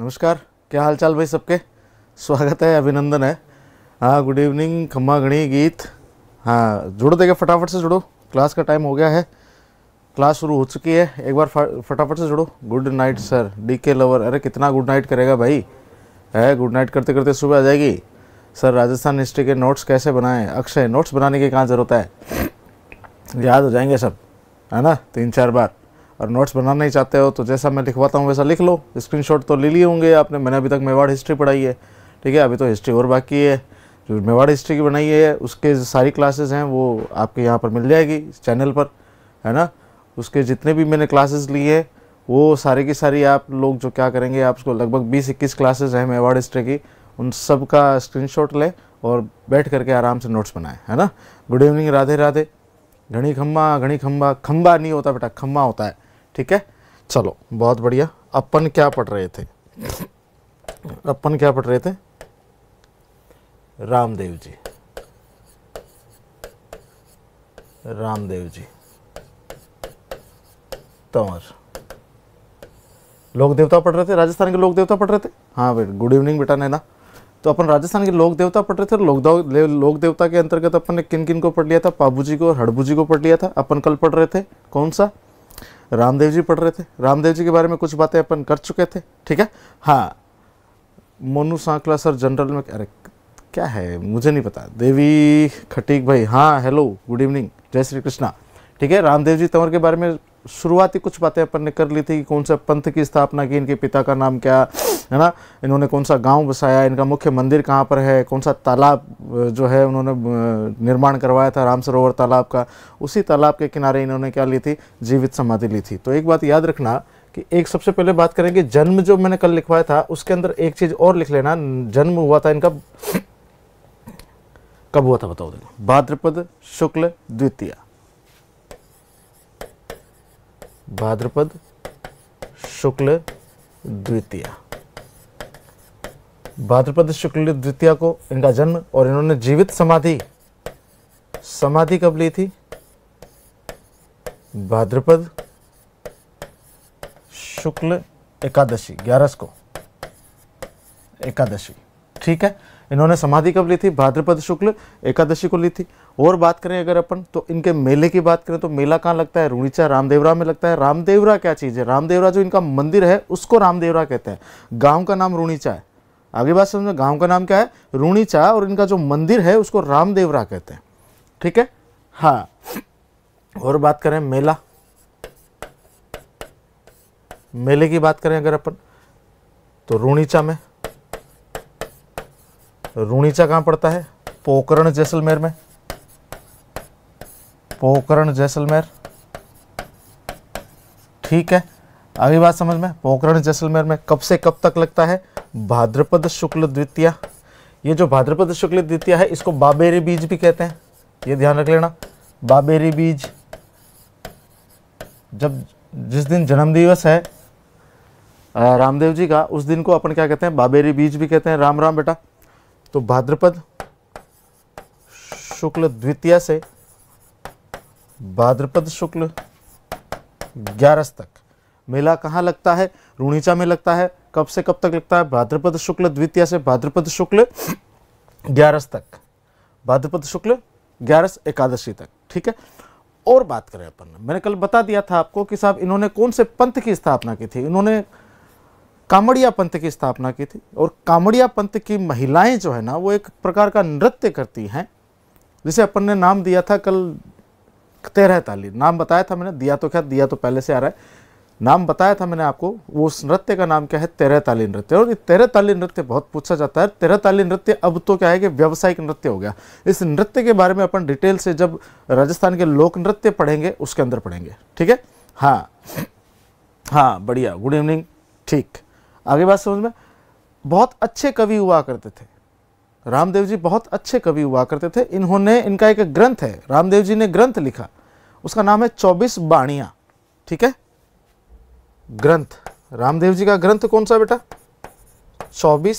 नमस्कार क्या हालचाल भाई सबके स्वागत है अभिनंदन है हाँ गुड इवनिंग खम्मा गणी गीत हाँ जुड़ देगा फटाफट से जुड़ो क्लास का टाइम हो गया है क्लास शुरू हो चुकी है एक बार फटाफट से जुड़ो good night sir D K lover अरे कितना गुड नाइट करेगा भाई है गुड नाइट करते करते सुबह आ जाएगी सर राजस्थान हिस्ट्री के नोट्स कैसे बनाएं अक्षय नोट्स बनाने की कहाँ ज़रूरत है याद हो जाएंगे सब है ना तीन चार बार और नोट्स बनाना ही चाहते हो तो जैसा मैं लिखवाता हूँ वैसा लिख लो स्क्रीनशॉट तो ले लिए होंगे आपने मैंने अभी तक मेवाड़ हिस्ट्री पढ़ाई है ठीक है अभी तो हिस्ट्री और बाकी है जो मेवाड़ हिस्ट्री की बनाई है उसके सारी क्लासेज हैं वो आपके यहाँ पर मिल जाएगी इस चैनल पर है ना उसके जितने भी मैंने क्लासेस लिए हैं वो सारे की सारी आप लोग जो क्या करेंगे आप उसको लगभग बीस इक्कीस क्लासेज हैं मेवाड़ हिस्ट्री की उन सब का स्क्रीन लें और बैठ करके आराम से नोट्स बनाएं है ना गुड इवनिंग राधे राधे घनी खम्बा घनी खम्बा खम्बा नहीं होता बेटा खम्बा होता है ठीक है चलो बहुत बढ़िया अपन क्या पढ़ रहे थे अपन क्या पढ़ रहे थे रामदेव जी रामदेव जी तंवर लोक देवता पढ़ रहे थे राजस्थान के लोक देवता पढ़ रहे थे हाँ भाई गुड इवनिंग बेटा नैना तो अपन राजस्थान के लोक देवता पढ़ रहे थे लोक लोक देवता के अंतर्गत अपन ने किन किन को पढ़ लिया था पाबू जी को हड़बू जी को पढ़ लिया था अपन कल पढ़ रहे थे कौन सा रामदेव जी पढ़ रहे थे रामदेव जी के बारे में कुछ बातें अपन कर चुके थे ठीक है हाँ मोनू सांकला सर जनरल में अरे क्या है मुझे नहीं पता देवी खटीक भाई हाँ हेलो गुड इवनिंग जय श्री कृष्णा ठीक है रामदेव जी तंवर के बारे में शुरुआती कुछ बातें अपन ने कर ली थी कि कौन से पंथ की स्थापना की इनके पिता का नाम क्या है ना इन्होंने कौन सा गांव बसाया इनका मुख्य मंदिर कहाँ पर है कौन सा तालाब जो है उन्होंने निर्माण करवाया था राम सरोवर तालाब का उसी तालाब के किनारे इन्होंने क्या ली थी जीवित समाधि ली थी तो एक बात याद रखना कि एक सबसे पहले बात करेंगे जन्म जो मैंने कल लिखवाया था उसके अंदर एक चीज़ और लिख लेना जन्म हुआ था इनका कब हुआ था बताओ भाद्रपद शुक्ल द्वितीय भाद्रपद शुक्ल द्वितीया भाद्रपद शुक्ल द्वितीय को इनका जन्म और इन्होंने जीवित समाधि समाधि कब ली थी भाद्रपद शुक्ल एकादशी ग्यारस को एकादशी ठीक है इन्होंने समाधि कब ली थी भाद्रपद शुक्ल एकादशी को ली थी और बात करें अगर अपन तो इनके मेले की बात करें तो मेला कहाँ लगता है रूणीचा रामदेवरा में लगता है रामदेवरा क्या चीज़ है रामदेवरा जो इनका मंदिर है उसको रामदेवरा कहते हैं गांव का नाम रूणीचा है आगे बात समझो गांव का नाम क्या है रूणीचा और इनका जो मंदिर है उसको रामदेवरा कहते हैं ठीक है हाँ और बात करें मेला मेले की बात करें अगर अपन तो रूणीचा में रूणीचा कहाँ पड़ता है पोकरण जैसलमेर में पोकरण जैसलमेर ठीक है आगे बात समझ में पोखरण जैसलमेर में कब से कब तक लगता है भाद्रपद शुक्ल द्वितीय ये जो भाद्रपद शुक्ल द्वितीय है इसको बाबेरी बीज भी कहते हैं ये ध्यान रख लेना बाबेरी बीज जब जिस दिन जन्मदिवस है रामदेव जी का उस दिन को अपन क्या कहते हैं बाबेरी बीज भी कहते हैं राम राम बेटा तो भाद्रपद शुक्ल द्वितीय से भाद्रपद शुक्ल ग्यारस तक मेला कहाँ लगता है रूणीचा में लगता है कब से कब तक लगता है भाद्रपद शुक्ल द्वितीय से भाद्रपद शुक्ल ग्यारस तक भाद्रपद शुक्ल ग्यारस एकादशी तक ठीक है और बात करें अपन ने मैंने कल बता दिया था आपको कि साहब इन्होंने कौन से पंथ की स्थापना की थी इन्होंने कामड़िया पंथ की स्थापना की थी और कामड़िया पंथ की महिलाएं जो है ना वो एक प्रकार का नृत्य करती हैं जिसे अपन ने नाम दिया था कल तेरह ताली नाम बताया था मैंने दिया तो क्या दिया तो पहले से आ रहा है नाम बताया था मैंने आपको वो उस नृत्य का नाम क्या है तेरह ताली नृत्य और ये तेरह ताली नृत्य बहुत पूछा जाता है तेरह ताली नृत्य अब तो क्या है कि व्यावसायिक नृत्य हो गया इस नृत्य के बारे में अपन डिटेल से जब राजस्थान के लोक नृत्य पढ़ेंगे उसके अंदर पढ़ेंगे ठीक है हाँ हाँ बढ़िया गुड इवनिंग ठीक आगे बात समझ में बहुत अच्छे कवि हुआ करते थे रामदेव जी बहुत अच्छे कवि हुआ करते थे इन्होंने इनका एक ग्रंथ है रामदेव जी ने ग्रंथ लिखा उसका नाम है चौबीस बाणियाँ ठीक है ग्रंथ रामदेव जी का ग्रंथ कौन सा बेटा 24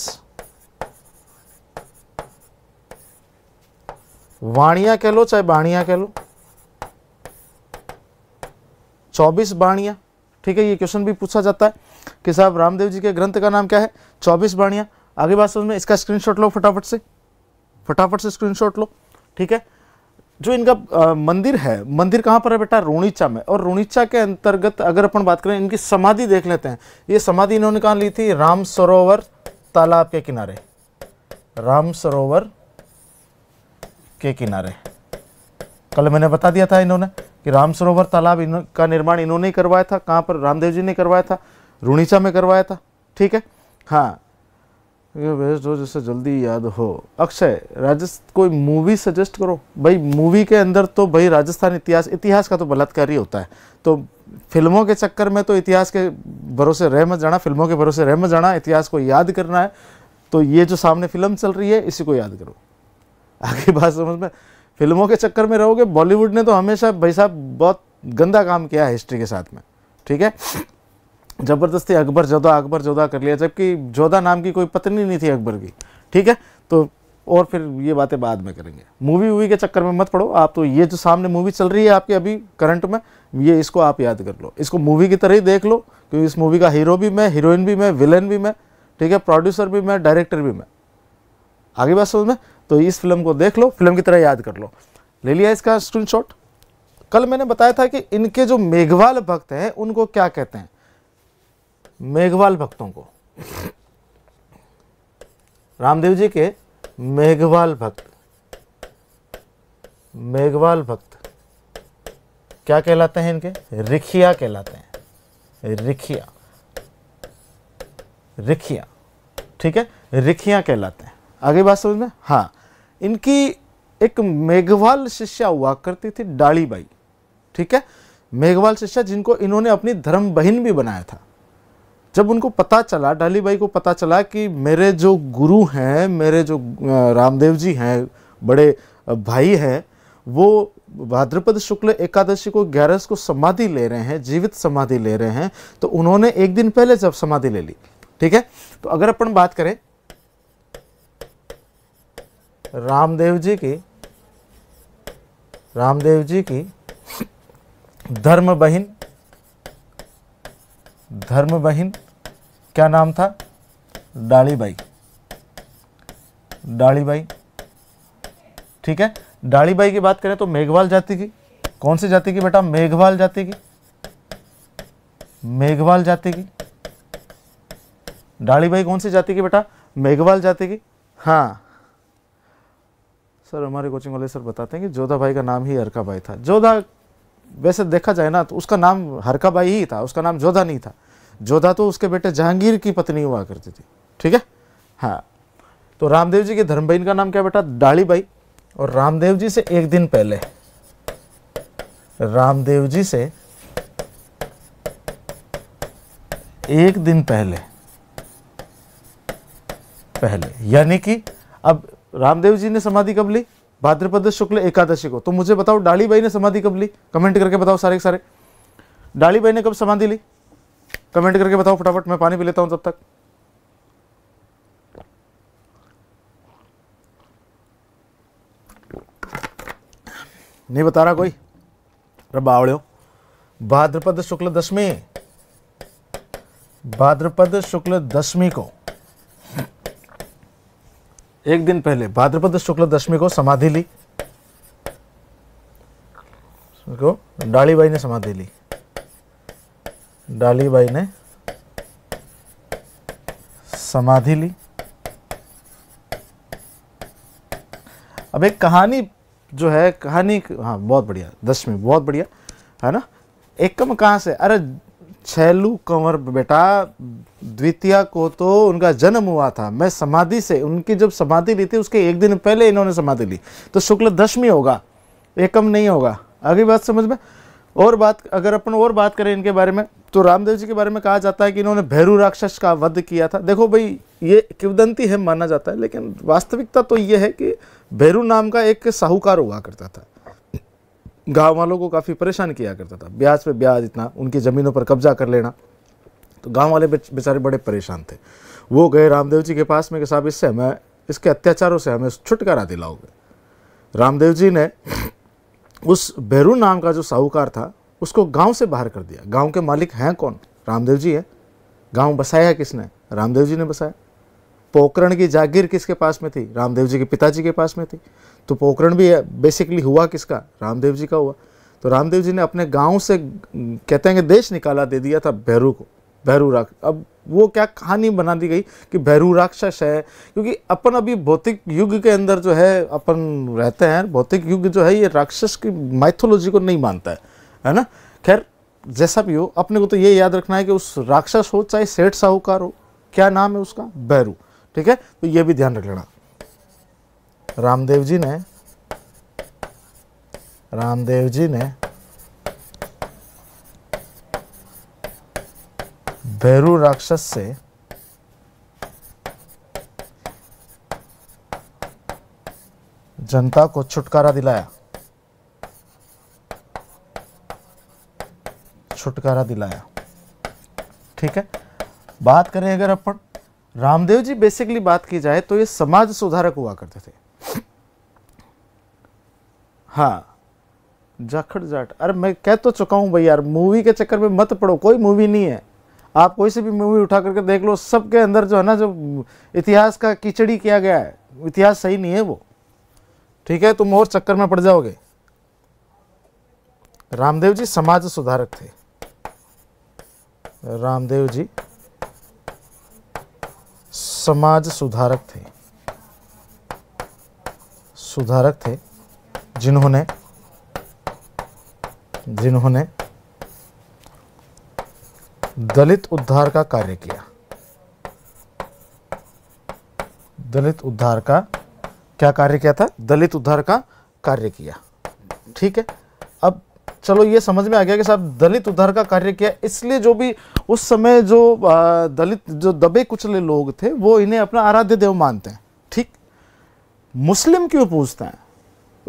वाणिया कह लो चाहे बाणिया कह लो 24 बाणिया ठीक है ये क्वेश्चन भी पूछा जाता है कि साहब रामदेव जी के ग्रंथ का नाम क्या है 24 बाणिया आगे बात समझ में इसका स्क्रीनशॉट लो फटाफट से फटाफट से स्क्रीनशॉट लो ठीक है जो इनका आ, मंदिर है मंदिर कहाँ पर है बेटा रोणीचा में और रोणीचा के अंतर्गत अगर अपन बात करें इनकी समाधि देख लेते हैं ये समाधि इन्होंने कहाँ ली थी राम सरोवर तालाब के किनारे राम सरोवर के किनारे कल मैंने बता दिया था इन्होंने कि राम सरोवर तालाब इन का निर्माण इन्होंने ही करवाया था कहाँ पर रामदेव जी ने करवाया था रूणीचा में करवाया था ठीक है हाँ भेज हो जिससे जल्दी याद हो अक्षय राजस्थ कोई मूवी सजेस्ट करो भाई मूवी के अंदर तो भाई राजस्थान इतिहास इतिहास का तो बलात्कार ही होता है तो फिल्मों के चक्कर में तो इतिहास के भरोसे रह मत जाना फिल्मों के भरोसे रह मत जाना इतिहास को याद करना है तो ये जो सामने फिल्म चल रही है इसी को याद करो आगे बात समझ में फिल्मों के चक्कर में रहोगे बॉलीवुड ने तो हमेशा भाई साहब बहुत गंदा काम किया है हिस्ट्री के साथ में ठीक है ज़बरदस्ती अकबर जोधा अकबर जोधा कर लिया जबकि जोधा नाम की कोई पत्नी नहीं थी अकबर की ठीक है तो और फिर ये बातें बाद में करेंगे मूवी वूवी के चक्कर में मत पड़ो आप तो ये जो सामने मूवी चल रही है आपके अभी करंट में ये इसको आप याद कर लो इसको मूवी की तरह ही देख लो क्योंकि इस मूवी का हीरो भी मैं हीरोइन भी मैं विलन भी मैं ठीक है प्रोड्यूसर भी मैं डायरेक्टर भी मैं आगे बात समझ में तो इस फिल्म को देख लो फिल्म की तरह याद कर लो ले लिया इसका स्क्रीन कल मैंने बताया था कि इनके जो मेघवाल भक्त हैं उनको क्या कहते हैं मेघवाल भक्तों को रामदेव जी के मेघवाल भक्त मेघवाल भक्त क्या कहलाते हैं इनके रिखिया कहलाते हैं रिखिया रिखिया ठीक है रिखिया कहलाते हैं आगे बात समझ में हाँ इनकी एक मेघवाल शिष्या हुआ करती थी बाई ठीक है मेघवाल शिष्या जिनको इन्होंने अपनी धर्म बहन भी बनाया था जब उनको पता चला डाली बाई को पता चला कि मेरे जो गुरु हैं मेरे जो रामदेव जी हैं बड़े भाई हैं वो भाद्रपद शुक्ल एकादशी को ग्यारस को समाधि ले रहे हैं जीवित समाधि ले रहे हैं तो उन्होंने एक दिन पहले जब समाधि ले ली ठीक है तो अगर अपन बात करें रामदेव जी की रामदेव जी की धर्म बहिन धर्म बहिन क्या नाम था डाली बाई डाली बाई ठीक है डाली बाई की बात करें तो मेघवाल जाति की कौन सी जाति की बेटा मेघवाल जाति की मेघवाल जाति की डाली बाई कौन सी जाति की बेटा मेघवाल जाति की हाँ सर हमारे कोचिंग वाले सर बताते हैं कि जोधा भाई का नाम ही अरका भाई था जोधा वैसे देखा जाए ना तो उसका नाम हरकाबाई ही था उसका नाम जोधा नहीं था जोधा तो उसके बेटे जहांगीर की पत्नी हुआ करती थी ठीक है हाँ तो रामदेव जी की धर्मबहीन का नाम क्या बेटा डाली बाई और रामदेव जी से एक दिन पहले रामदेव जी से एक दिन पहले पहले यानी कि अब रामदेव जी ने समाधि कब ली भाद्रपद शुक्ल एकादशी को तो मुझे बताओ डाली बाई ने समाधि कब ली कमेंट करके बताओ सारे सारे डाली भाई ने कब समाधि ली कमेंट करके बताओ फटाफट मैं पानी पी लेता हूं तब तक नहीं बता रहा कोई रबावड़े भाद्रपद शुक्ल दशमी भाद्रपद शुक्ल दशमी को एक दिन पहले भाद्रपद शुक्ल दशमी को समाधि ली को डालीबाई ने समाधि ली डालीबाई ने समाधि ली अब एक कहानी जो है कहानी हाँ बहुत बढ़िया दशमी बहुत बढ़िया है ना एक कम कहाँ से अरे छैलू कंवर बेटा द्वितीय को तो उनका जन्म हुआ था मैं समाधि से उनकी जब समाधि ली थी उसके एक दिन पहले इन्होंने समाधि ली तो शुक्ल दशमी होगा एकम नहीं होगा आगे बात समझ में और बात अगर अपन और बात करें इनके बारे में तो रामदेव जी के बारे में कहा जाता है कि इन्होंने भैरू राक्षस का वध किया था देखो भाई ये किवदंती है माना जाता है लेकिन वास्तविकता तो ये है कि भैरू नाम का एक साहूकार हुआ करता था गाँव वालों को काफ़ी परेशान किया करता था ब्याज पे ब्याज इतना उनकी ज़मीनों पर कब्जा कर लेना तो गाँव वाले बेचारे बड़े परेशान थे वो गए रामदेव जी के पास में कि साहब इससे हमें इसके अत्याचारों से हमें छुटकारा दिलाओगे रामदेव जी ने उस भैरू नाम का जो साहूकार था उसको गांव से बाहर कर दिया गांव के मालिक हैं कौन रामदेव जी हैं गांव बसाया किसने रामदेव जी ने बसाया पोकरण की जागीर किसके पास में थी रामदेव जी के पिताजी के पास में थी तो पोकरण भी बेसिकली हुआ किसका रामदेव जी का हुआ तो रामदेव जी ने अपने गांव से कहते हैं कि देश निकाला दे दिया था भैरू को भैरू राक्ष अब वो क्या कहानी बना दी गई कि भैरू राक्षस है क्योंकि अपन अभी भौतिक युग के अंदर जो है अपन रहते हैं भौतिक युग जो है ये राक्षस की माइथोलॉजी को नहीं मानता है है ना खैर जैसा भी हो अपने को तो ये याद रखना है कि उस राक्षस हो चाहे सेठ साहूकार हो क्या नाम है उसका भैरू ठीक है तो ये भी ध्यान रख लेना रामदेव जी ने रामदेव जी ने भैरू राक्षस से जनता को छुटकारा दिलाया छुटकारा दिलाया ठीक है बात करें अगर अपन रामदेव जी बेसिकली बात की जाए तो ये समाज सुधारक हुआ करते थे हाँ जाखड़ जाट अरे मैं कह तो चुका हूँ भाई यार मूवी के चक्कर में मत पड़ो कोई मूवी नहीं है आप कोई सी भी मूवी उठा करके देख लो सबके अंदर जो है ना जो इतिहास का कीचड़ी किया गया है इतिहास सही नहीं है वो ठीक है तुम और चक्कर में पड़ जाओगे रामदेव जी समाज सुधारक थे रामदेव जी समाज सुधारक थे सुधारक थे जिन्होंने जिन्होंने दलित उद्धार का कार्य किया दलित उद्धार का क्या कार्य किया था दलित उद्धार का कार्य किया ठीक है अब चलो ये समझ में आ गया कि साहब दलित उद्धार का कार्य किया इसलिए जो भी उस समय जो दलित जो दबे कुचले लोग थे वो इन्हें अपना आराध्य देव मानते हैं ठीक मुस्लिम क्यों पूछते हैं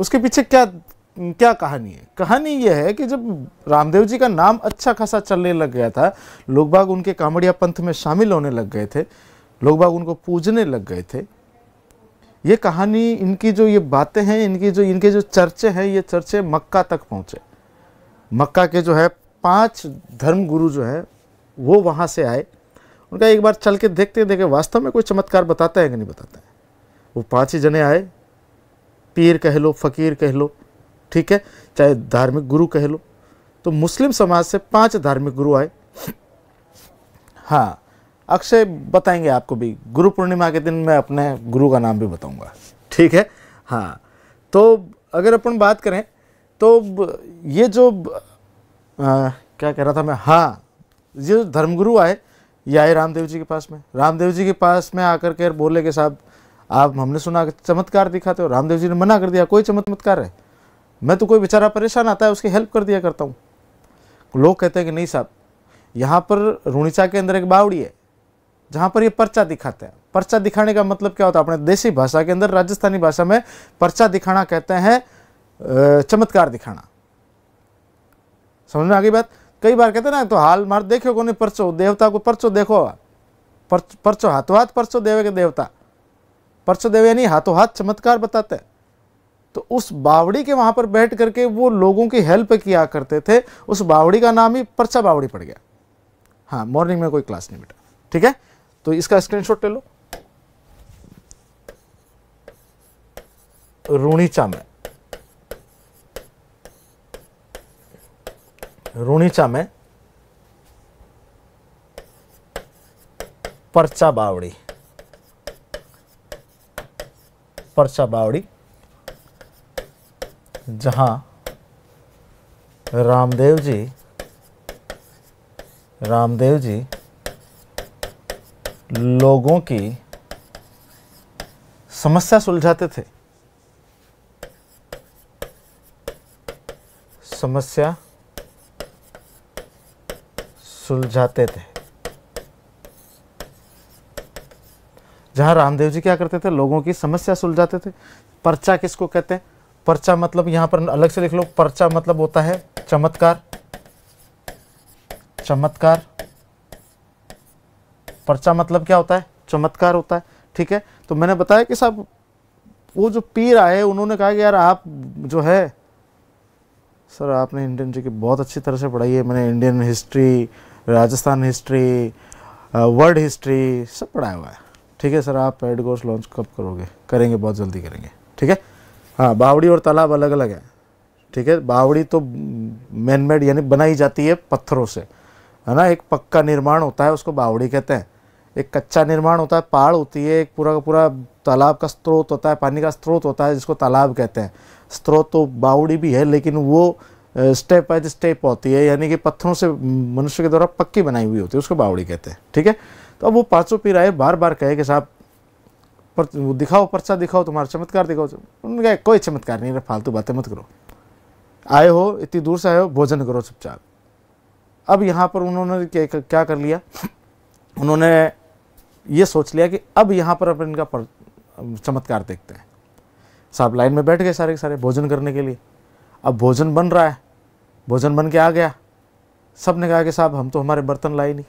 उसके पीछे क्या क्या कहानी है कहानी यह है कि जब रामदेव जी का नाम अच्छा खासा चलने लग गया था लोग बाग उनके कामड़िया पंथ में शामिल होने लग गए थे लोग बाग उनको पूजने लग गए थे ये कहानी इनकी जो ये बातें हैं इनकी जो इनके जो चर्चे हैं ये चर्चे मक्का तक पहुँचे मक्का के जो है पांच धर्म गुरु जो है वो वहाँ से आए उनका एक बार चल के देखते देखे वास्तव में कोई चमत्कार बताता है कि नहीं बताता है वो पाँच ही जने आए पीर कह लो फ़कीर कह लो ठीक है चाहे धार्मिक गुरु कह लो तो मुस्लिम समाज से पांच धार्मिक गुरु आए हाँ अक्षय बताएंगे आपको भी गुरु पूर्णिमा के दिन मैं अपने गुरु का नाम भी बताऊंगा ठीक है हाँ तो अगर अपन बात करें तो ये जो आ, क्या कह रहा था मैं हाँ ये धर्मगुरु आए ये आए रामदेव जी के पास में रामदेव जी के पास में आकर के बोले के साहब आप हमने सुना चमत्कार दिखाते हो रामदेव जी ने मना कर दिया कोई चमत्कार है मैं तो कोई बेचारा परेशान आता है उसकी हेल्प कर दिया करता हूँ लोग कहते हैं कि नहीं साहब यहाँ पर रूणिचा के अंदर एक बावड़ी है जहाँ पर ये पर्चा दिखाते हैं पर्चा दिखाने का मतलब क्या होता है अपने देसी भाषा के अंदर राजस्थानी भाषा में पर्चा दिखाना कहते हैं चमत्कार दिखाना समझ में आ गई बात कई बार कहते ना तो हाल मार देखो नहीं परचो देवता को परचो देखो परचो, परचो हाथों हाथ परचो देवे के देवता परचो देवे यानी हाथों हाथ चमत्कार बताते तो उस बावड़ी के वहां पर बैठ करके वो लोगों की हेल्प किया करते थे उस बावड़ी का नाम ही परचा बावड़ी पड़ गया हाँ मॉर्निंग में कोई क्लास नहीं बेटा ठीक है तो इसका स्क्रीनशॉट ले लो रूणीचा में रूणीचा में परचा बावड़ी परचा बावड़ी जहां रामदेव जी रामदेव जी लोगों की समस्या सुलझाते थे समस्या सुलझाते थे जहां रामदेव जी क्या करते थे लोगों की समस्या सुलझाते थे पर्चा किसको कहते हैं पर्चा मतलब यहां पर अलग से लिख लो पर्चा मतलब होता है चमत्कार चमत्कार पर्चा मतलब क्या होता है चमत्कार होता है ठीक है तो मैंने बताया कि साहब वो जो पीर आए उन्होंने कहा कि यार आप जो है सर आपने इंडियन जी की बहुत अच्छी तरह से पढ़ाई है मैंने Indian history Rajasthan history world history सब पढ़ाया हुआ है ठीक है सर आप पेड कोर्स लॉन्च कब करोगे करेंगे बहुत जल्दी करेंगे ठीक है हाँ बावड़ी और तालाब अलग अलग है ठीक है बावड़ी तो मैन मेड यानी बनाई जाती है पत्थरों से है ना एक पक्का निर्माण होता है उसको बावड़ी कहते हैं एक कच्चा निर्माण होता है पहाड़ होती है एक पूरा का पूरा तालाब का स्रोत होता है पानी का स्रोत होता है जिसको तालाब कहते हैं स्रोत तो बावड़ी भी है लेकिन वो स्टेप बाय स्टेप होती है यानी कि पत्थरों से मनुष्य के द्वारा पक्की बनाई हुई होती है उसको बावड़ी कहते हैं ठीक है तो अब वो पाँचों पीर आए बार बार कहे कि साहब पर दिखाओ पर्चा दिखाओ तुम्हारा चमत्कार दिखाओ उन्होंने कहा कोई चमत्कार नहीं फालतू बातें मत करो आए हो इतनी दूर से आए हो भोजन करो चुपचाप अब यहाँ पर उन्होंने क्या कर लिया उन्होंने ये सोच लिया कि अब यहाँ पर अपन इनका चमत्कार देखते हैं साहब लाइन में बैठ गए सारे के सारे भोजन करने के लिए अब भोजन बन रहा है भोजन बन के आ गया सब ने कहा कि साहब हम तो हमारे बर्तन लाए नहीं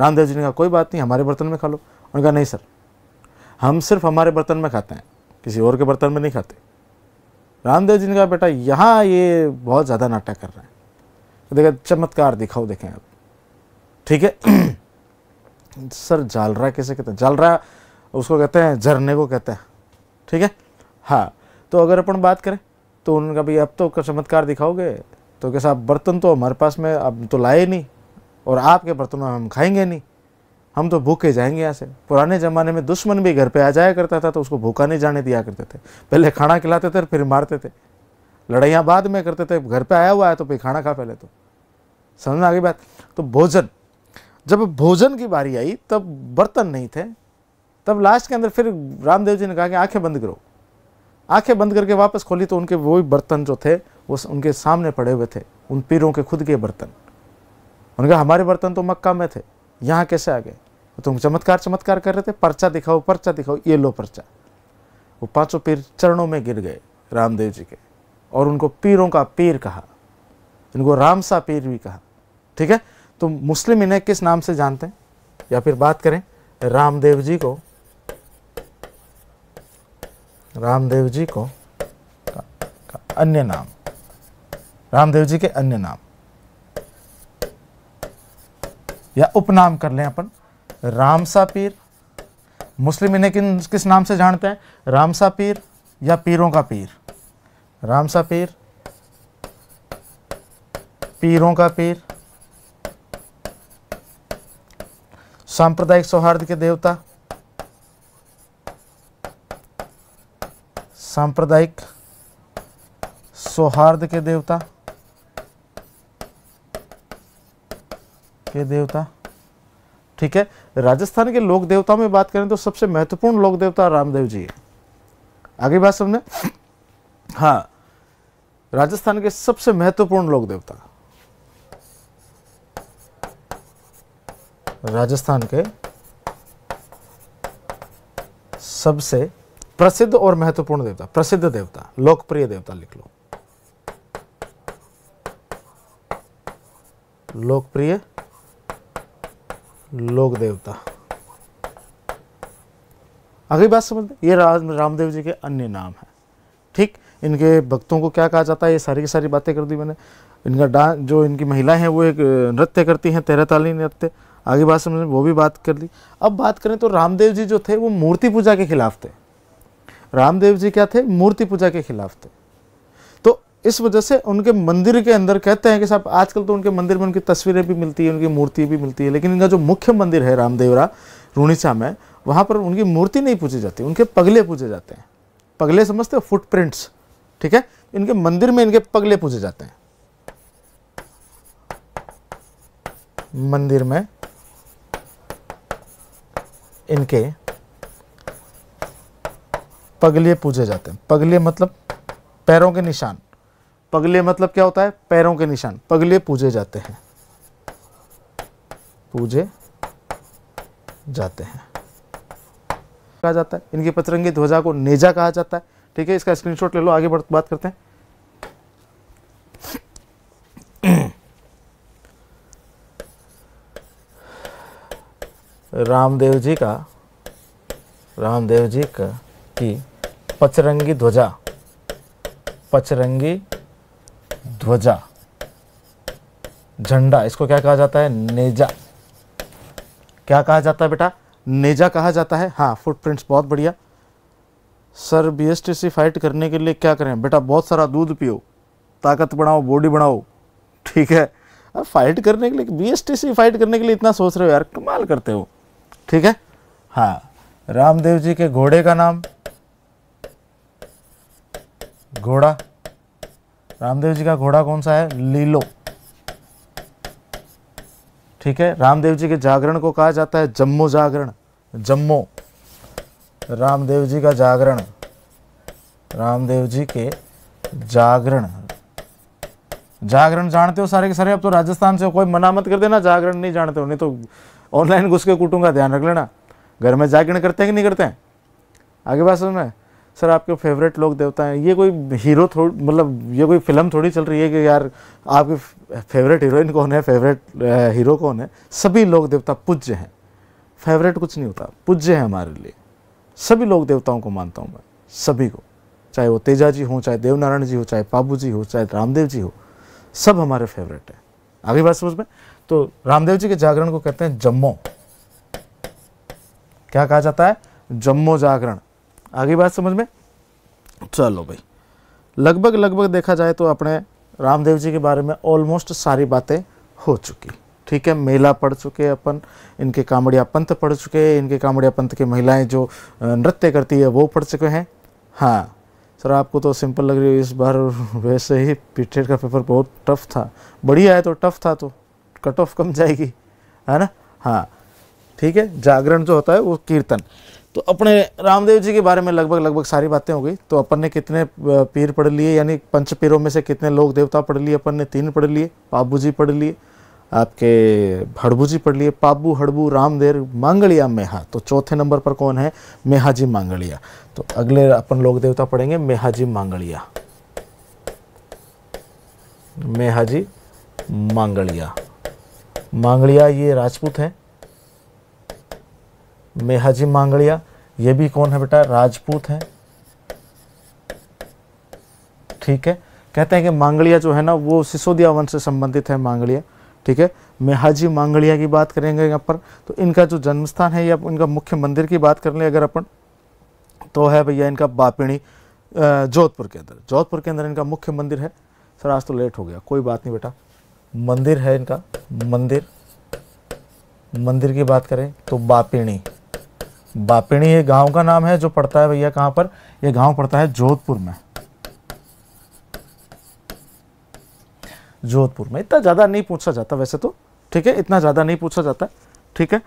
रामदेव जी ने कहा कोई बात नहीं हमारे बर्तन में खा लो उन्होंने कहा नहीं सर हम सिर्फ हमारे बर्तन में खाते हैं किसी और के बर्तन में नहीं खाते रामदेव जी ने कहा बेटा यहाँ ये बहुत ज़्यादा नाटक कर रहे हैं तो देखा चमत्कार दिखाओ देखें आप ठीक है सर जालरा कैसे कहते हैं जालरा उसको कहते हैं झरने को कहते हैं ठीक है हाँ तो अगर अपन बात करें तो उन्होंने कहा भाई अब तो चमत्कार दिखाओगे तो क्या साहब बर्तन तो हमारे पास में अब तो लाए नहीं और आपके बर्तनों में हम खाएंगे नहीं हम तो भूखे जाएंगे यहाँ से पुराने ज़माने में दुश्मन भी घर पे आ जाया करता था तो उसको भूखा नहीं जाने दिया करते थे पहले खाना खिलाते थे फिर मारते थे लड़ाइयाँ बाद में करते थे घर पे आया हुआ है तो फिर खाना खा पहले तो समझ में आ गई बात तो भोजन जब भोजन की बारी आई तब बर्तन नहीं थे तब लास्ट के अंदर फिर रामदेव जी ने कहा कि आँखें बंद करो आंखें बंद करके वापस खोली तो उनके वही बर्तन जो थे वो उनके सामने पड़े हुए थे उन पीरों के खुद के बर्तन उनका हमारे बर्तन तो मक्का में थे यहाँ कैसे आ गए तो तुम चमत्कार चमत्कार कर रहे थे पर्चा दिखाओ पर्चा दिखाओ ये लो पर्चा वो पांचों पीर चरणों में गिर गए रामदेव जी के और उनको पीरों का पीर कहा इनको रामसा पीर भी कहा ठीक है तो मुस्लिम इन्हें किस नाम से जानते हैं या फिर बात करें रामदेव जी को रामदेव जी को अन्य नाम रामदेव जी के अन्य नाम या उपनाम कर लें अपन रामसा पीर मुस्लिम इन्हें किन किस नाम से जानते हैं रामसा पीर या पीरों का पीर रामसा पीर पीरों का पीर सांप्रदायिक सौहार्द के देवता सांप्रदायिक सौहार्द के देवता के देवता ठीक है राजस्थान के लोक देवताओं में बात करें तो सबसे महत्वपूर्ण लोक देवता रामदेव जी है आगे बात समझे हाँ राजस्थान के सबसे महत्वपूर्ण लोक देवता राजस्थान के सबसे प्रसिद्ध और महत्वपूर्ण देवता प्रसिद्ध देवता लोकप्रिय देवता लिख लो लोकप्रिय लोक देवता अगली बात समझ ये राम रामदेव जी के अन्य नाम है ठीक इनके भक्तों को क्या कहा जाता है ये सारी की सारी बातें कर दी मैंने इनका डांस जो इनकी महिलाएं हैं वो एक नृत्य करती हैं ताली नृत्य आगे बात समझ वो भी बात कर ली अब बात करें तो रामदेव जी जो थे वो मूर्ति पूजा के खिलाफ थे रामदेव जी क्या थे मूर्ति पूजा के खिलाफ थे तो इस वजह से उनके मंदिर के अंदर कहते हैं कि साहब आजकल तो उनके मंदिर में उनकी तस्वीरें भी मिलती है उनकी मूर्ति भी मिलती है लेकिन इनका जो मुख्य मंदिर है रामदेवरा रूणीसा में वहाँ पर उनकी मूर्ति नहीं पूजी जाती उनके पगले पूजे जाते हैं पगले समझते हो फुटप्रिंट्स ठीक है इनके मंदिर में इनके पगले पूजे जाते हैं मंदिर में इनके पगले पूजे जाते हैं पगले मतलब पैरों के निशान पगले मतलब क्या होता है पैरों के निशान पगले पूजे जाते हैं पूजे जाते हैं कहा जाता है इनकी पतरंगी ध्वजा को नेजा कहा जाता है ठीक है इसका स्क्रीनशॉट ले लो आगे बढ़ बात करते हैं रामदेव जी का रामदेव जी का की पचरंगी ध्वजा पचरंगी ध्वजा झंडा इसको क्या कहा जाता है नेजा क्या कहा जाता है बेटा नेजा कहा जाता है हाँ फुटप्रिंट्स बहुत बढ़िया सर बीएसटी से फाइट करने के लिए क्या करें बेटा बहुत सारा दूध पियो ताकत बढ़ाओ बॉडी बढ़ाओ ठीक है अब फाइट करने के लिए बीएसटी से फाइट करने के लिए इतना सोच रहे हो यार कमाल करते हो ठीक है हाँ रामदेव जी के घोड़े का नाम घोड़ा रामदेव जी का घोड़ा कौन सा है लीलो ठीक है रामदेव जी के जागरण को कहा जाता है जम्मो जागरण जम्मो रामदेव जी का जागरण रामदेव जी के जागरण जागरण जानते हो सारे के सारे अब तो राजस्थान से कोई मना मत कर देना जागरण नहीं जानते हो नहीं तो ऑनलाइन घुस के कूटूंगा ध्यान रख लेना घर में जागरण करते हैं कि नहीं करते हैं आगे बात समझ में सर आपके फेवरेट लोग देवता हैं ये कोई हीरो थोड़ी मतलब ये कोई फिल्म थोड़ी चल रही है कि यार आपके फेवरेट हीरोइन कौन है फेवरेट हीरो कौन है सभी लोग देवता पूज्य हैं फेवरेट कुछ नहीं होता पूज्य है हमारे लिए सभी लोग देवताओं को मानता हूँ मैं सभी को चाहे वो तेजा जी हो चाहे देवनारायण जी हो चाहे बाबू जी हो चाहे रामदेव जी हो सब हमारे फेवरेट हैं आगे बात समझ में तो रामदेव जी के जागरण को कहते हैं जम्मो क्या कहा जाता है जम्मो जागरण आगे बात समझ में चलो भाई लगभग लगभग देखा जाए तो अपने रामदेव जी के बारे में ऑलमोस्ट सारी बातें हो चुकी ठीक है मेला पढ़ चुके अपन इनके कामड़िया पंथ पढ़ चुके हैं इनके कामड़िया पंथ की महिलाएं जो नृत्य करती है वो पढ़ चुके हैं हाँ सर आपको तो सिंपल लग रही है इस बार वैसे ही पीटेड का पेपर बहुत टफ था बढ़िया है तो टफ था तो कट ऑफ कम जाएगी है ना हाँ ठीक है जागरण जो होता है वो कीर्तन तो अपने रामदेव जी के बारे में लगभग लगभग सारी बातें हो गई तो अपन ने कितने पीर पढ़ लिए यानी पंच पीरों में से कितने लोग देवता पढ़ लिए अपन ने तीन पढ़ लिए पाबू जी पढ़ लिए आपके हड़बू जी पढ़ लिए पाबू हड़बू रामदेव मांगलिया मेहा तो चौथे नंबर पर कौन है मेहा जी मांगलिया तो अगले अपन लोग देवता पढ़ेंगे मेहाजी मांगलिया मेहा जी मांगलिया मांगलिया ये राजपूत हैं मेहाजी मांगड़िया ये भी कौन है बेटा राजपूत हैं ठीक है कहते हैं कि मांगड़िया जो है ना वो सिसोदिया वंश से संबंधित है मांगड़िया ठीक है मेहाजी मांगड़िया की बात करेंगे यहाँ पर तो इनका जो जन्म स्थान है या इनका मुख्य मंदिर की बात कर लें अगर अपन तो है भैया इनका बापिणी जोधपुर के अंदर जोधपुर के अंदर इनका मुख्य मंदिर है सर आज तो लेट हो गया कोई बात नहीं बेटा मंदिर है इनका मंदिर मंदिर की बात करें तो बापिणी बापिणी ये गांव का नाम है जो पड़ता है भैया कहां पर ये गांव पड़ता है जोधपुर में जोधपुर में इतना ज़्यादा नहीं पूछा जाता वैसे तो ठीक है इतना ज़्यादा नहीं पूछा जाता ठीक है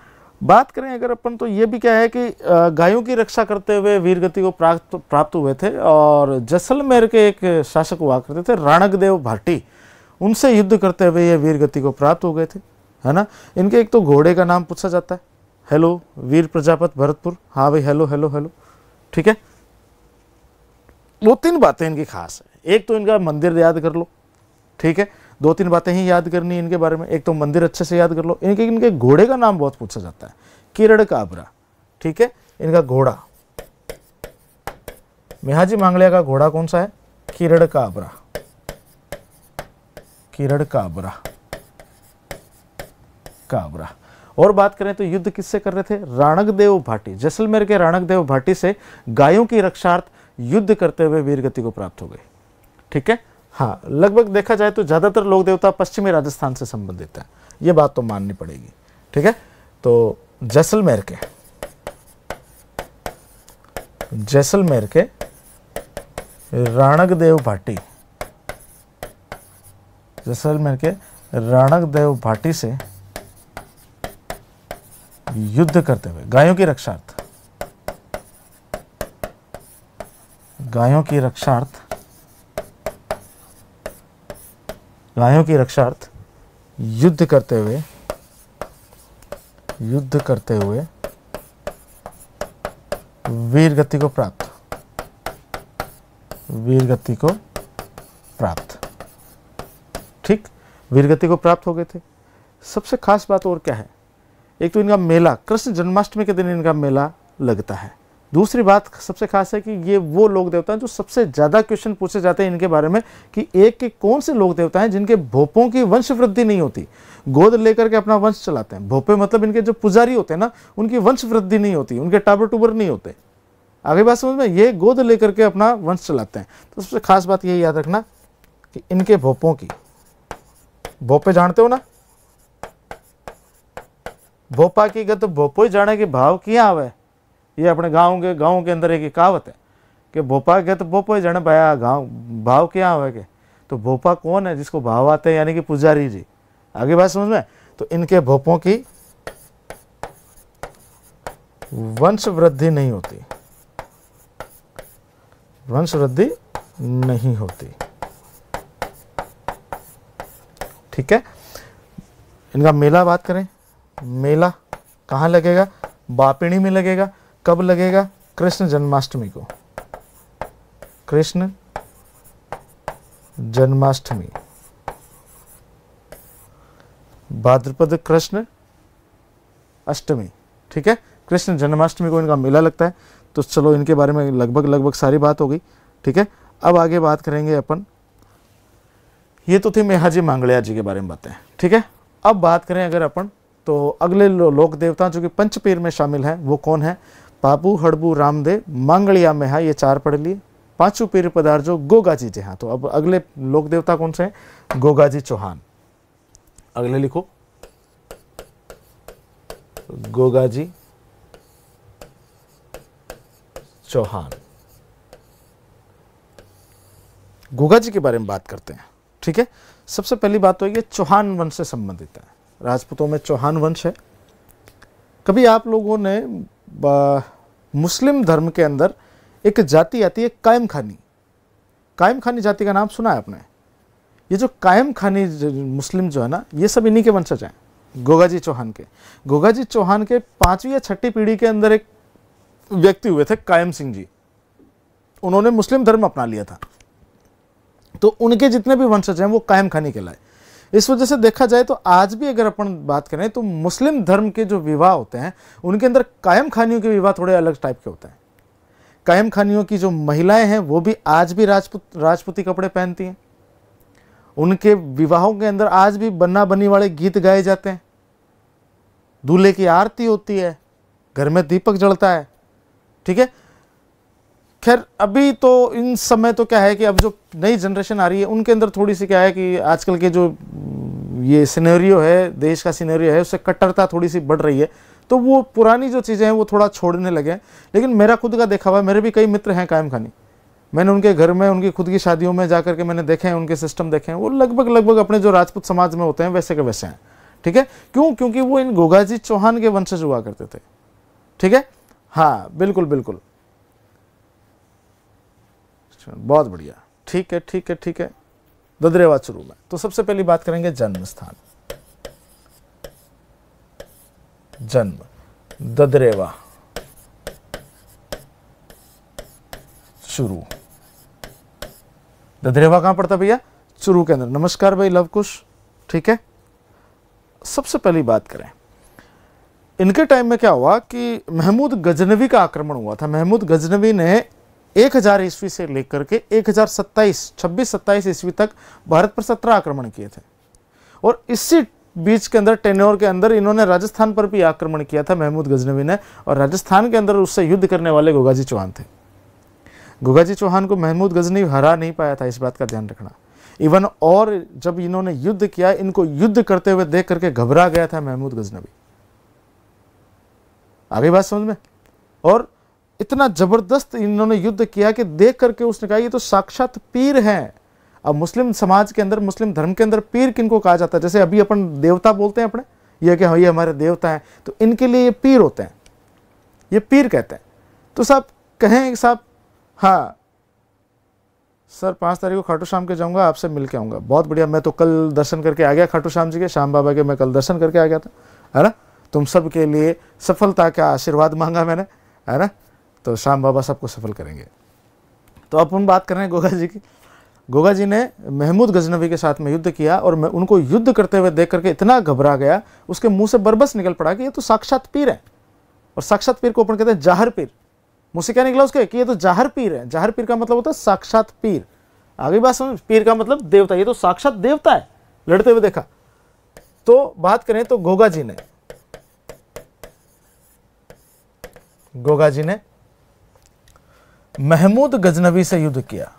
बात करें अगर अपन तो ये भी क्या है कि गायों की रक्षा करते हुए वीरगति को प्राप्त प्राप्त हुए थे और जैसलमेर के एक शासक हुआ करते थे राणकदेव भाटी उनसे युद्ध करते हुए ये वीरगति को प्राप्त हो गए थे है ना इनके एक तो घोड़े का नाम पूछा जाता है हेलो वीर प्रजापत भरतपुर हाँ भाई हेलो हेलो हेलो ठीक है दो तीन बातें इनकी खास है एक तो इनका मंदिर याद कर लो ठीक है दो तीन बातें ही याद करनी इनके बारे में एक तो मंदिर अच्छे से याद कर लो इनके इनके घोड़े का नाम बहुत पूछा जाता है किरण काबरा ठीक है इनका घोड़ा मेहाजी मांगलिया का घोड़ा कौन सा है किरण काबरा किरण काबरा काबरा और बात करें तो युद्ध किससे कर रहे थे राणकदेव भाटी जैसलमेर के राणकदेव भाटी से गायों की रक्षार्थ युद्ध करते हुए वीरगति को प्राप्त हो गई ठीक है हाँ लगभग देखा जाए तो ज़्यादातर लोक देवता पश्चिमी राजस्थान से संबंधित है ये बात तो माननी पड़ेगी ठीक है तो जैसलमेर के जैसलमेर के राणकदेव भाटी जैसलमेर के राणकदेव भाटी से युद्ध करते हुए गायों की रक्षार्थ गायों की रक्षार्थ गायों की रक्षार्थ युद्ध करते हुए युद्ध करते हुए वीर गति को प्राप्त वीर गति को प्राप्त ठीक वीर गति को प्राप्त हो गए थे सबसे खास बात और क्या है एक तो इनका मेला कृष्ण जन्माष्टमी के दिन इनका मेला लगता है दूसरी बात सबसे खास है कि ये वो लोग देवता हैं जो सबसे ज़्यादा क्वेश्चन पूछे जाते हैं इनके बारे में कि एक के कौन से लोग देवता हैं जिनके भोपों की वंश वृद्धि नहीं होती गोद लेकर के अपना वंश चलाते हैं भोपे मतलब इनके जो पुजारी होते हैं ना उनकी वंश वृद्धि नहीं होती उनके टाबर टूबर नहीं होते आगे बात समझ में ये गोद लेकर के अपना वंश चलाते हैं तो सबसे खास बात ये याद रखना कि इनके भोपों की भोपे जानते हो ना भोपा की गत तो भोपो ही जाने की भाव किया आवे ये अपने गांव के गाँव के अंदर एक कहावत है कि भोपा गत भोपो ही जाने भाया गाँव भाव क्या आवे के तो भोपा कौन है जिसको भाव आते हैं यानी कि पुजारी जी आगे बात समझ में तो इनके भोपों की वंश वृद्धि नहीं होती वंश वृद्धि नहीं होती ठीक है इनका मेला बात करें मेला कहाँ लगेगा बापिणी में लगेगा कब लगेगा कृष्ण जन्माष्टमी को कृष्ण जन्माष्टमी भाद्रपद कृष्ण अष्टमी ठीक है कृष्ण जन्माष्टमी को इनका मेला लगता है तो चलो इनके बारे में लगभग लगभग सारी बात हो गई ठीक है अब आगे बात करेंगे अपन ये तो थी मेहाजी मांगड़िया जी के बारे में बातें ठीक है अब बात करें अगर अपन तो अगले लो, लोक देवता जो कि पंचपीर में शामिल हैं वो कौन है पापू हड़बू रामदेव मांगड़िया में है ये चार पढ़ लिए पांचों पीर पदार जो गोगा जी जहाँ तो अब अगले लोक देवता कौन से हैं गोगा जी चौहान अगले लिखो गोगा जी चौहान गोगा जी के बारे में बात करते हैं ठीक है सबसे पहली बात तो ये चौहान वंश से संबंधित है राजपूतों में चौहान वंश है कभी आप लोगों ने मुस्लिम धर्म के अंदर एक जाति आती है कायम खानी कायम खानी जाति का नाम सुना है आपने ये जो कायम खानी मुस्लिम जो है ना ये सब इन्हीं के वंशज हैं गोगाजी चौहान के गोगाजी चौहान के पांचवी या छठी पीढ़ी के अंदर एक व्यक्ति हुए थे कायम सिंह जी उन्होंने मुस्लिम धर्म अपना लिया था तो उनके जितने भी वंशज हैं वो कायम खानी कहलाए इस वजह से देखा जाए तो आज भी अगर अपन बात करें तो मुस्लिम धर्म के जो विवाह होते हैं उनके अंदर कायम खानियों के विवाह थोड़े अलग टाइप के होते हैं कायम खानियों की जो महिलाएं हैं वो भी आज भी राजपूत राजपूती कपड़े पहनती हैं उनके विवाहों के अंदर आज भी बन्ना बनी वाले गीत गाए जाते हैं दूल्हे की आरती होती है घर में दीपक जलता है ठीक है खैर अभी तो इन समय तो क्या है कि अब जो नई जनरेशन आ रही है उनके अंदर थोड़ी सी क्या है कि आजकल के जो ये सिनेरियो है देश का सिनेरियो है उससे कट्टरता थोड़ी सी बढ़ रही है तो वो पुरानी जो चीज़ें हैं वो थोड़ा छोड़ने लगे हैं लेकिन मेरा खुद का देखा हुआ है मेरे भी कई मित्र हैं कायम खानी मैंने उनके घर में उनकी खुद की शादियों में जा के मैंने देखे हैं उनके सिस्टम देखे हैं वो लगभग लगभग अपने जो राजपूत समाज में होते हैं वैसे के वैसे हैं ठीक है क्यों क्योंकि वो इन गोगाजी चौहान के वंशज हुआ करते थे ठीक है हाँ बिल्कुल बिल्कुल लक्षण बहुत बढ़िया ठीक है ठीक है ठीक है ददरेवा शुरू में तो सबसे पहली बात करेंगे जन्म स्थान जन्म ददरेवा चुरू ददरेवा कहां पड़ता भैया चुरू के अंदर नमस्कार भाई लवकुश ठीक है सबसे पहली बात करें इनके टाइम में क्या हुआ कि महमूद गजनवी का आक्रमण हुआ था महमूद गजनवी ने एक हजार ईस्वी से लेकर के एक हजार सत्ताईस छब्बीस सत्ताईस ईस्वी तक भारत पर सत्रह आक्रमण किए थे और इसी बीच के अंदर टेनोर के अंदर इन्होंने राजस्थान पर भी आक्रमण किया था महमूद गजनवी ने और राजस्थान के अंदर उससे युद्ध करने वाले गोगाजी चौहान थे गोगाजी चौहान को महमूद गजनवी हरा नहीं पाया था इस बात का ध्यान रखना इवन और जब इन्होंने युद्ध किया इनको युद्ध करते हुए देख करके घबरा गया था महमूद गजनबी आगे बात समझ में और इतना ज़बरदस्त इन्होंने युद्ध किया कि देख करके उसने कहा ये तो साक्षात पीर हैं अब मुस्लिम समाज के अंदर मुस्लिम धर्म के अंदर पीर किनको कहा जाता है जैसे अभी अपन देवता बोलते हैं अपने ये कि हाँ ये हमारे देवता हैं तो इनके लिए ये पीर होते हैं ये पीर कहते हैं तो साहब कहें साहब हाँ सर पाँच तारीख को खाटू श्याम के जाऊंगा आपसे मिल के आऊँगा बहुत बढ़िया मैं तो कल दर्शन करके आ गया खाटू श्याम जी के श्याम बाबा के मैं कल दर्शन करके आ गया था है ना तुम सब के लिए सफलता का आशीर्वाद मांगा मैंने है ना तो श्याम बाबा सबको सफल करेंगे तो अब हम बात कर रहे हैं गोगा जी की गोगा जी ने महमूद गजनबी के साथ में युद्ध किया और मैं उनको युद्ध करते हुए देख करके इतना घबरा गया उसके मुंह से बरबस निकल पड़ा कि ये तो साक्षात पीर है और साक्षात पीर को अपन कहते हैं जाहर पीर मुँह से क्या निकला उसके कि ये तो जाहर पीर है जाहर पीर का मतलब होता है साक्षात पीर आगे बात समझ पीर का मतलब देवता ये तो साक्षात देवता है लड़ते हुए देखा तो बात करें तो गोगा जी ने गोगा जी ने महमूद गजनवी से युद्ध किया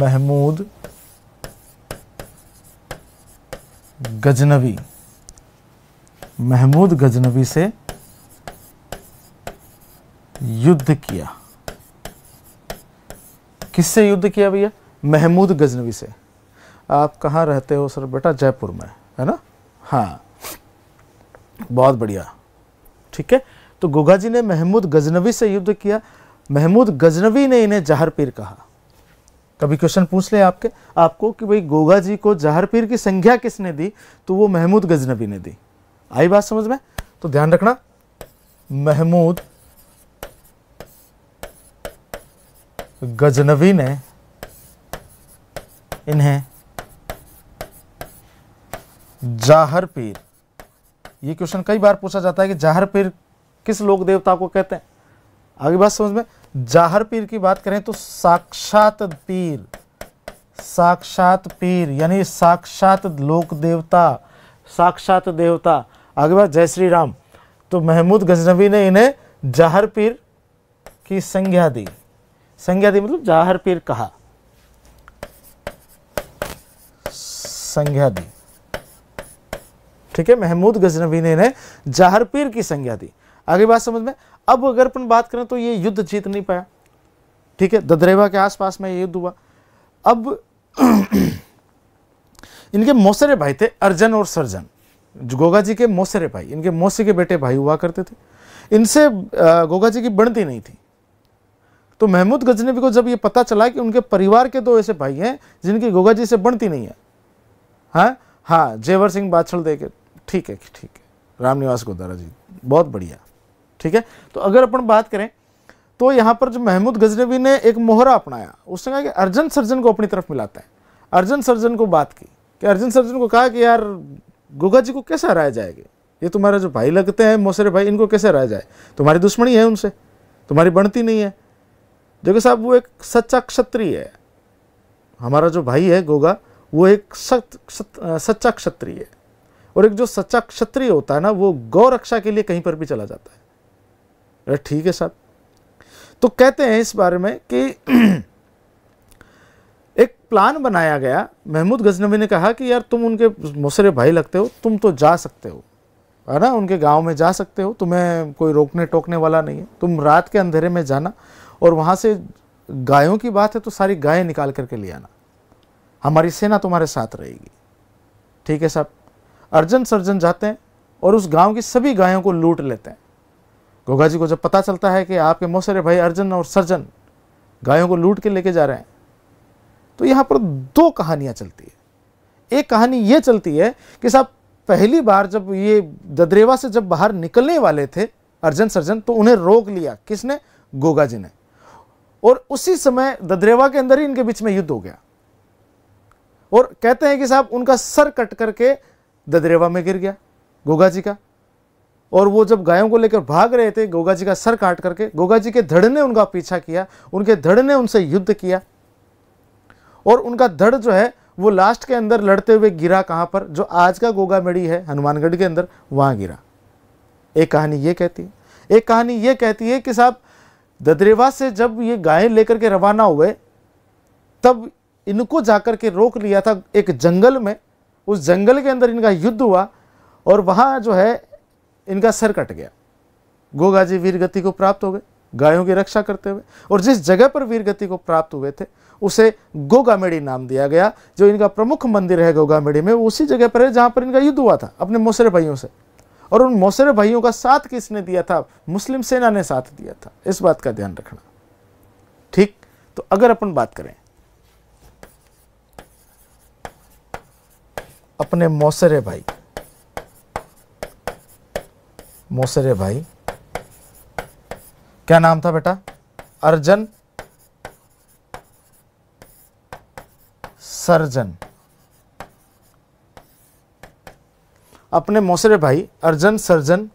महमूद गजनवी महमूद गजनवी से युद्ध किया किससे युद्ध किया भैया महमूद गजनवी से आप कहाँ रहते हो सर बेटा जयपुर में है ना हाँ बहुत बढ़िया ठीक है तो गोगा जी ने महमूद गजनवी से युद्ध किया महमूद गजनवी ने इन्हें जहर पीर कहा कभी क्वेश्चन पूछ ले आपके आपको कि भाई गोगा जी को जहर पीर की संज्ञा किसने दी तो वो महमूद गजनबी ने दी आई बात समझ में तो ध्यान रखना महमूद गजनवी ने इन्हें जाहर पीर ये क्वेश्चन कई बार पूछा जाता है कि जाहर पीर किस लोक देवता को कहते हैं आगे बात समझ में जाहर पीर की बात करें तो साक्षात पीर साक्षात पीर यानी साक्षात लोक देवता साक्षात देवता आगे बात जय श्री राम तो महमूद गजनवी ने इन्हें जाहर पीर की संज्ञा दी संज्ञा दी मतलब जाहर पीर कहा संज्ञा दी ठीक है महमूद गजनवी ने इन्हें जाहर पीर की संज्ञा दी आगे बात समझ में अब अगर अपन बात करें तो ये युद्ध जीत नहीं पाया ठीक है ददरेवा के आसपास में ये युद्ध हुआ अब इनके मौसरे भाई थे अर्जन और सर्जन गोगा जी के मौसरे भाई इनके मौसी के बेटे भाई हुआ करते थे इनसे गोगा जी की बढ़ती नहीं थी तो महमूद गजनबी को जब ये पता चला कि उनके परिवार के दो ऐसे भाई हैं जिनकी गोगा जी से बनती नहीं है हाँ हाँ जेवर सिंह बाछल देखे ठीक है ठीक है रामनिवास गोदारा जी बहुत बढ़िया ठीक है तो अगर अपन बात करें तो यहाँ पर जो महमूद गजनवी ने एक मोहरा अपनाया उसने कहा कि अर्जन सर्जन को अपनी तरफ मिलाता है अर्जन सर्जन को बात की कि अर्जन सर्जन को कहा कि यार गोगा जी को कैसे हराया जाएगा ये तुम्हारा जो भाई लगते हैं मोसरे भाई इनको कैसे हराया जाए तुम्हारी दुश्मनी है उनसे तुम्हारी बढ़ती नहीं है देखो साहब वो एक सच्चा क्षत्रिय है हमारा जो भाई है गोगा वो एक सत, सत, सच्चा क्षत्रिय है और एक जो सच्चा क्षत्रिय होता है ना वो गौ रक्षा के लिए कहीं पर भी चला जाता है ठीक है साहब तो कहते हैं इस बारे में कि एक प्लान बनाया गया महमूद गजनबी ने कहा कि यार तुम उनके मुसरे भाई लगते हो तुम तो जा सकते हो है ना उनके गांव में जा सकते हो तुम्हें कोई रोकने टोकने वाला नहीं है तुम रात के अंधेरे में जाना और वहाँ से गायों की बात है तो सारी गायें निकाल करके ले आना हमारी सेना तुम्हारे साथ रहेगी ठीक है साहब अर्जन सर्जन जाते हैं और उस गांव की सभी गायों को लूट लेते हैं गोगा जी को जब पता चलता है कि आपके मौसरे भाई अर्जन और सर्जन गायों को लूट के लेके जा रहे हैं तो यहाँ पर दो कहानियाँ चलती है एक कहानी ये चलती है कि साहब पहली बार जब ये ददरेवा से जब बाहर निकलने वाले थे अर्जन सर्जन तो उन्हें रोक लिया किसने गोगा जी ने और उसी समय ददरेवा के अंदर ही इनके बीच में युद्ध हो गया और कहते हैं कि साहब उनका सर कट करके ददरेवा में गिर गया गोगा जी का और वो जब गायों को लेकर भाग रहे थे गोगा जी का सर काट करके गोगा जी के धड़ ने उनका पीछा किया उनके धड़ ने उनसे युद्ध किया और उनका धड़ जो है वो लास्ट के अंदर लड़ते हुए गिरा कहाँ पर जो आज का गोगा मेड़ी है हनुमानगढ़ के अंदर वहाँ गिरा एक कहानी ये कहती है एक कहानी ये कहती है कि साहब ददरेवा से जब ये गायें लेकर के रवाना हुए तब इनको जाकर के रोक लिया था एक जंगल में उस जंगल के अंदर इनका युद्ध हुआ और वहाँ जो है इनका सर कट गया गोगा वीर गति को प्राप्त हो गए गायों की रक्षा करते हुए और जिस जगह पर वीर गति को प्राप्त हुए थे उसे गोगामेड़ी नाम दिया गया जो इनका प्रमुख मंदिर है गोगामेड़ी में उसी जगह पर है जहाँ पर इनका युद्ध हुआ था अपने मौसरे भाइयों से और उन मौसरे भाइयों का साथ किसने दिया था मुस्लिम सेना ने साथ दिया था इस बात का ध्यान रखना ठीक तो अगर अपन बात करें अपने मौसरे भाई मोसरे भाई क्या नाम था बेटा अर्जन सर्जन अपने मोसरे भाई अर्जन सर्जन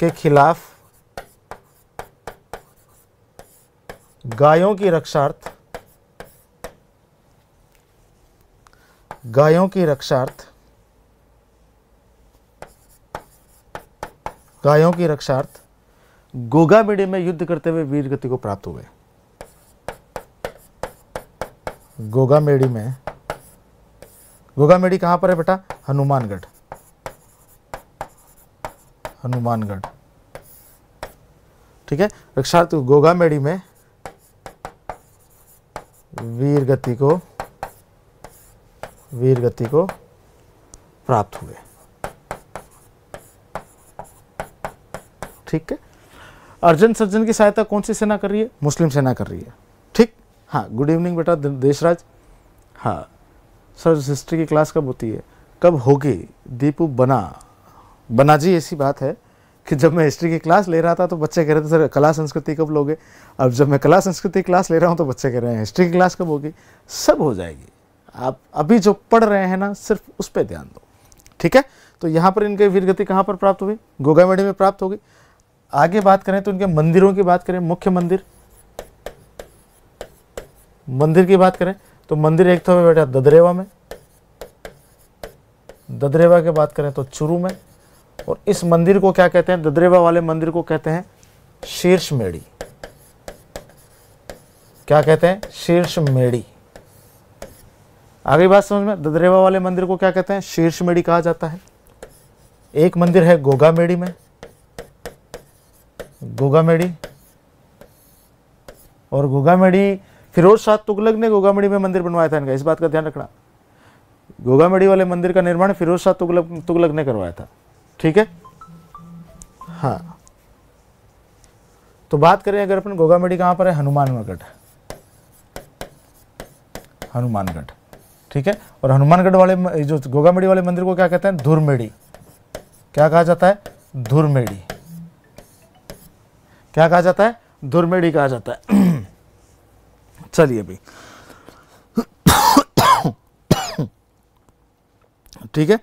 के खिलाफ गायों की रक्षार्थ गायों की रक्षार्थ गायों की रक्षार्थ गोगा मेडे में युद्ध करते हुए वीर गति को प्राप्त हुए गोगा मेडी में गोगा मेडी कहां पर है बेटा हनुमानगढ़ हनुमानगढ़ ठीक है रक्षार्थ गोगा मेडी में वीर गति को वीर गति को प्राप्त हुए ठीक है अर्जन सर्जन की सहायता कौन सी सेना कर रही है मुस्लिम सेना कर रही है ठीक हाँ गुड इवनिंग बेटा देशराज हाँ सर हिस्ट्री की क्लास कब होती है कब होगी दीपू बना बना जी ऐसी बात है कि जब मैं हिस्ट्री की क्लास ले रहा था तो बच्चे कह रहे थे सर कला संस्कृति कब लोगे अब जब मैं कला संस्कृति क्लास ले रहा हूँ तो बच्चे कह रहे हैं हिस्ट्री की क्लास कब होगी सब हो जाएगी आप अभी जो पढ़ रहे हैं ना सिर्फ उस पर ध्यान दो ठीक है तो यहाँ पर इनकी वीरगति कहाँ पर प्राप्त हुई गोगा में प्राप्त होगी आगे बात करें तो उनके मंदिरों की बात करें मुख्य मंदिर मंदिर की बात करें तो मंदिर एक तो बेटा ददरेवा में ददरेवा की बात करें तो चुरू में और इस मंदिर को क्या कहते हैं ददरेवा वाले मंदिर को कहते हैं शीर्ष मेड़ी क्या कहते हैं शीर्ष मेड़ी आगे बात समझ में ददरेवा वाले मंदिर को क्या कहते हैं शीर्ष मेड़ी कहा जाता है एक मंदिर है गोगा मेड़ी में गोगामेड़ी और गोगामेड़ी फिरोज शाह तुगलक ने गोगामेड़ी में मंदिर बनवाया था इनका इस बात का ध्यान रखना गोगामेड़ी वाले मंदिर का निर्माण फिरोज शाह तुगलक तुगलक ने करवाया था ठीक है हाँ तो बात करें अगर अपन गोगामेड़ी कहां पर है हनुमानगढ़ हनुमानगढ़ ठीक है और हनुमानगढ़ वाले जो गोगामेड़ी वाले मंदिर को क्या कहते हैं धुरमेड़ी क्या कहा जाता है धुरमेड़ी क्या कहा जाता है धुरमेड़ी कहा जाता है चलिए भाई ठीक है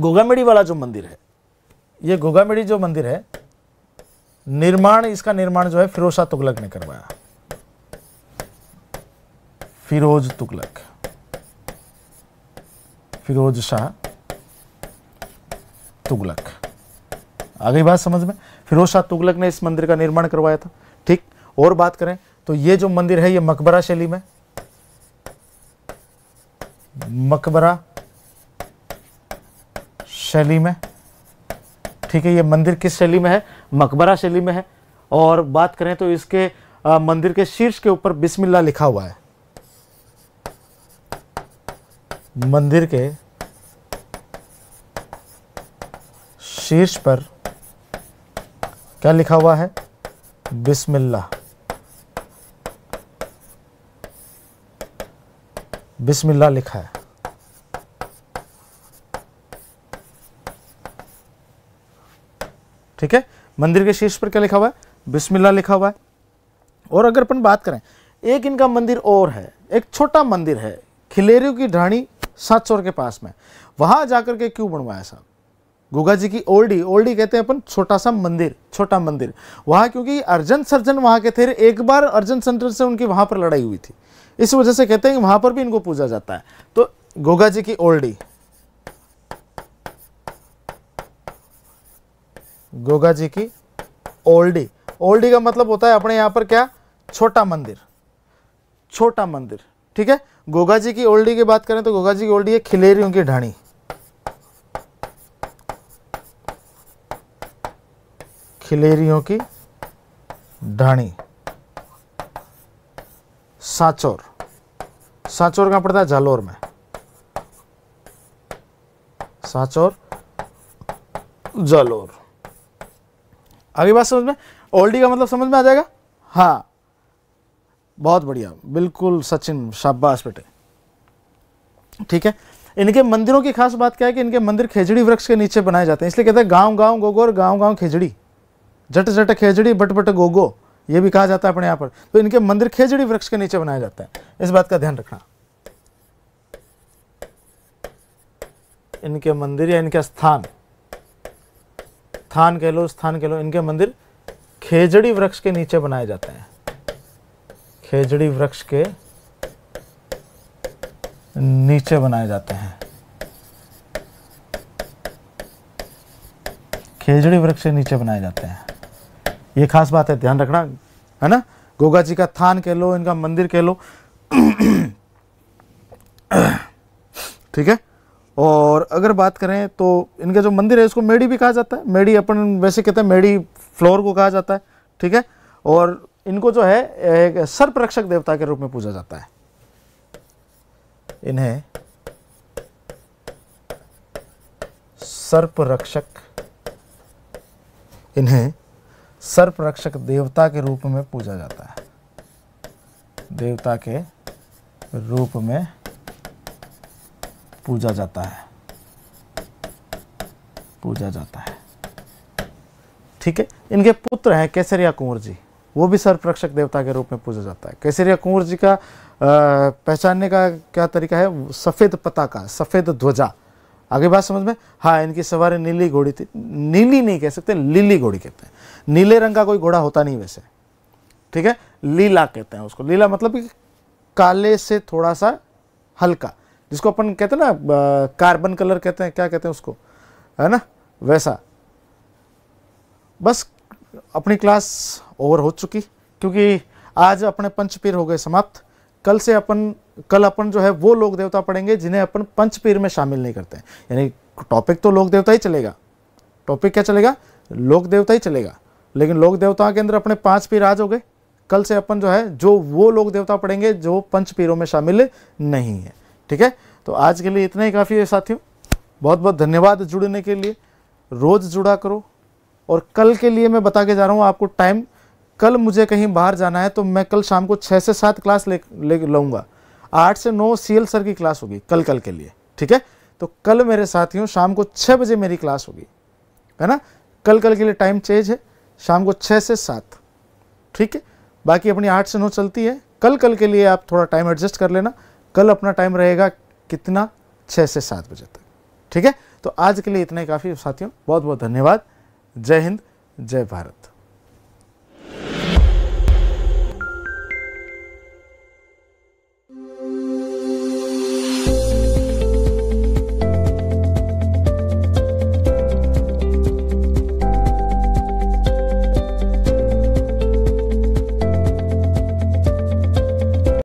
गोगामेड़ी वाला जो मंदिर है ये गोगामेड़ी जो मंदिर है निर्माण इसका निर्माण जो है फिरोजा तुगलक ने करवाया फिरोज तुगलक फिरोज शाह तुगलक आ गई बात समझ में फिरोजशाह तुगलक ने इस मंदिर का निर्माण करवाया था ठीक और बात करें तो ये जो मंदिर है ये मकबरा शैली में मकबरा शैली में ठीक है ये मंदिर किस शैली में है मकबरा शैली में है और बात करें तो इसके आ, मंदिर के शीर्ष के ऊपर बिस्मिल्ला लिखा हुआ है मंदिर के शीर्ष पर क्या लिखा हुआ है बिस्मिल्लाह बिस्मिल्लाह लिखा है ठीक है मंदिर के शीर्ष पर क्या लिखा हुआ है बिस्मिल्लाह लिखा हुआ है और अगर अपन बात करें एक इनका मंदिर और है एक छोटा मंदिर है खिलेरियों की ढाणी सातचौर के पास में वहां जाकर के क्यों बनवाया साहब गुगा जी की ओल्डी ओल्डी कहते हैं अपन छोटा सा मंदिर छोटा मंदिर वहाँ क्योंकि अर्जन सर्जन वहाँ के थे एक बार अर्जन सर्जन से उनकी वहाँ पर लड़ाई हुई थी इस वजह से कहते हैं कि वहाँ पर भी इनको पूजा जाता है तो गोगा जी की ओल्डी गोगा जी की ओल्डी ओल्डी का मतलब होता है अपने यहाँ पर क्या छोटा मंदिर छोटा मंदिर ठीक है गोगा जी की ओल्डी की बात करें तो गोगा जी की ओल्डी है खिलेरियों की ढाणी खिलेरियों की ढाणी साचौर साचौर कहां पड़ता है जालोर में साचौर जालोर आगे बात समझ में ओल्डी का मतलब समझ में आ जाएगा हाँ बहुत बढ़िया बिल्कुल सचिन शाबाश बेटे ठीक है इनके मंदिरों की खास बात क्या है कि इनके मंदिर खेजड़ी वृक्ष के नीचे बनाए जाते हैं इसलिए कहते हैं गांव गांव गोगोर गांव गांव खेजड़ी जट झट खेजड़ी बट बट गोगो ये भी कहा जाता है अपने यहाँ पर तो इनके मंदिर खेजड़ी वृक्ष के नीचे बनाया जाता है इस बात का ध्यान रखना इनके मंदिर या इनके स्थान स्थान कह लो स्थान कह लो इनके मंदिर खेजड़ी वृक्ष के नीचे बनाए जाते हैं खेजड़ी वृक्ष के नीचे बनाए जाते हैं खेजड़ी वृक्ष के नीचे बनाए जाते हैं ये खास बात है ध्यान रखना है ना गोगा जी का थान कह लो इनका मंदिर कह लो ठीक है और अगर बात करें तो इनका जो मंदिर है इसको मेड़ी भी कहा जाता है मेड़ी अपन वैसे कहते हैं मेड़ी फ्लोर को कहा जाता है ठीक है और इनको जो है एक सर्परक्षक देवता के रूप में पूजा जाता है इन्हें सर्परक्षक इन्हें सर्प रक्षक देवता के रूप में पूजा जाता है देवता के रूप में पूजा जाता है पूजा जाता है ठीक है इनके पुत्र हैं केसरिया कुंवर जी वो भी सर्परक्षक देवता के रूप में पूजा जाता है केसरिया कुंवर जी का पहचानने का क्या तरीका है सफ़ेद पताका सफ़ेद ध्वजा आगे बात समझ में हाँ इनकी सवारी नीली घोड़ी थी नीली नहीं कह सकते लीली घोड़ी कहते हैं नीले रंग का कोई घोड़ा होता नहीं वैसे ठीक है लीला कहते हैं उसको लीला मतलब काले से थोड़ा सा हल्का जिसको अपन कहते हैं ना कार्बन कलर कहते हैं क्या कहते हैं उसको है ना वैसा बस अपनी क्लास ओवर हो चुकी क्योंकि आज अपने पंचपीर हो गए समाप्त कल से अपन कल अपन जो है वो लोक देवता पढ़ेंगे जिन्हें अपन पंचपीर में शामिल नहीं करते हैं यानी टॉपिक तो लोक देवता ही चलेगा टॉपिक क्या चलेगा लोक देवता ही चलेगा लेकिन लोक देवताओं के अंदर अपने पांच पीर आज हो गए कल से अपन जो है जो वो लोक देवता पढ़ेंगे जो पंच पीरों में शामिल नहीं है ठीक है तो आज के लिए इतना ही काफ़ी है साथियों बहुत बहुत धन्यवाद जुड़ने के लिए रोज़ जुड़ा करो और कल के लिए मैं बता के जा रहा हूँ आपको टाइम कल मुझे कहीं बाहर जाना है तो मैं कल शाम को छः से सात क्लास ले ले लूँगा आठ से नौ सी सर की क्लास होगी कल कल के लिए ठीक है तो कल मेरे साथियों शाम को छः बजे मेरी क्लास होगी है ना कल कल के लिए टाइम चेंज है शाम को छः से सात ठीक है बाकी अपनी आठ से नौ चलती है कल कल के लिए आप थोड़ा टाइम एडजस्ट कर लेना कल अपना टाइम रहेगा कितना छः से सात बजे तक ठीक है तो आज के लिए इतना ही काफ़ी साथियों बहुत बहुत धन्यवाद जय हिंद जय भारत